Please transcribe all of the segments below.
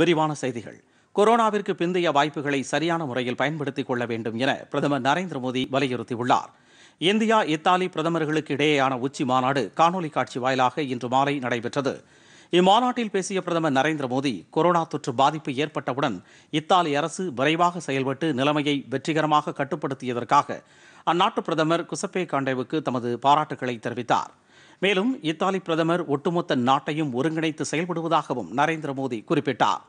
விரிவான செய்திகள் கொரோனாவிற்கு பிந்தைய வாய்ப்புகளை சரியான முறையில் பயன்படுத்திக் கொள்ள வேண்டும் என பிரதமர் நரேந்திர மோடி வலியுறுத்தியுள்ளார் இந்தியா இத்தாலி பிரதமர்களுக்கு இடையேயான உச்சி மாநாடு காணொலி காட்சி வாயிலாக இன்று மாலை நடைபெற்றது இம்மாநாட்டில் பேசிய பிரதமர் நரேந்திர மோடி கொரோனா தொற்று பாதிப்பு ஏற்பட்டவுடன் இத்தாலி அரசு விரைவாக செயல்பட்டு நிலைமையை வெற்றிகரமாக கட்டுப்படுத்தியதற்காக அந்நாட்டு பிரதமர் குசப்பே காண்டேவுக்கு தமது பாராட்டுகளை தெரிவித்தாா் மேலும் இத்தாலி பிரதமர் ஒட்டுமொத்த நாட்டையும் ஒருங்கிணைத்து செயல்படுவதாகவும் நரேந்திர மோடி குறிப்பிட்டார்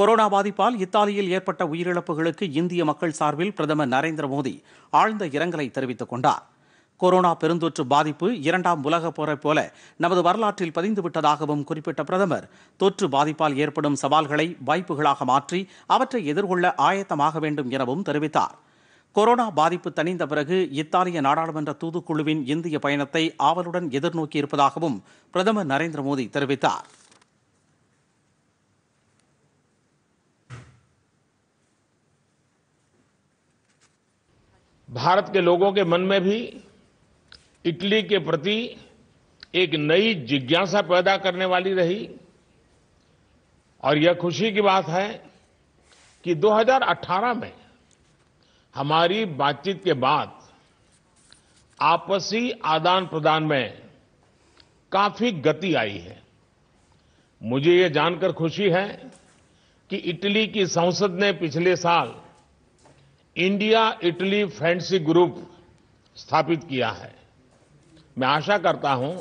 கொரோனா பாதிப்பால் இத்தாலியில் ஏற்பட்ட உயிரிழப்புகளுக்கு இந்திய மக்கள் சார்பில் பிரதமர் நரேந்திர மோடி ஆழ்ந்த இரங்கலை தெரிவித்துக் கொண்டார் கொரோனா பெருந்தொற்று பாதிப்பு இரண்டாம் உலகப் போரைப் போல நமது வரலாற்றில் பதிந்துவிட்டதாகவும் குறிப்பிட்ட பிரதமர் தொற்று பாதிப்பால் ஏற்படும் சவால்களை வாய்ப்புகளாக மாற்றி அவற்றை எதிர்கொள்ள ஆயத்தமாக வேண்டும் எனவும் தெரிவித்தார் कोरोना बादीपु तனிந்தபருக்கு இத்தாலிய நாடாளுமன்ற தூதுக்குழுவின் இந்திய பயணத்தை ஆவலுடன் எதிர்நோக்கி இருப்பதாகும் பிரதமர் நரேந்திர மோடி தெரிவித்தார் भारत के लोगों के मन में भी इटली के प्रति एक नई जिज्ञासा पैदा करने वाली रही और यह खुशी की बात है कि 2018 में हमारी बातचीत के बाद आपसी आदान प्रदान में काफी गति आई है मुझे ये जानकर खुशी है कि इटली की संसद ने पिछले साल इंडिया इटली फ्रेंडशिप ग्रुप स्थापित किया है मैं आशा करता हूं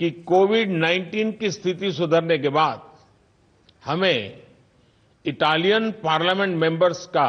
कि कोविड 19 की स्थिति सुधरने के बाद हमें इटालियन पार्लियामेंट मेंबर्स का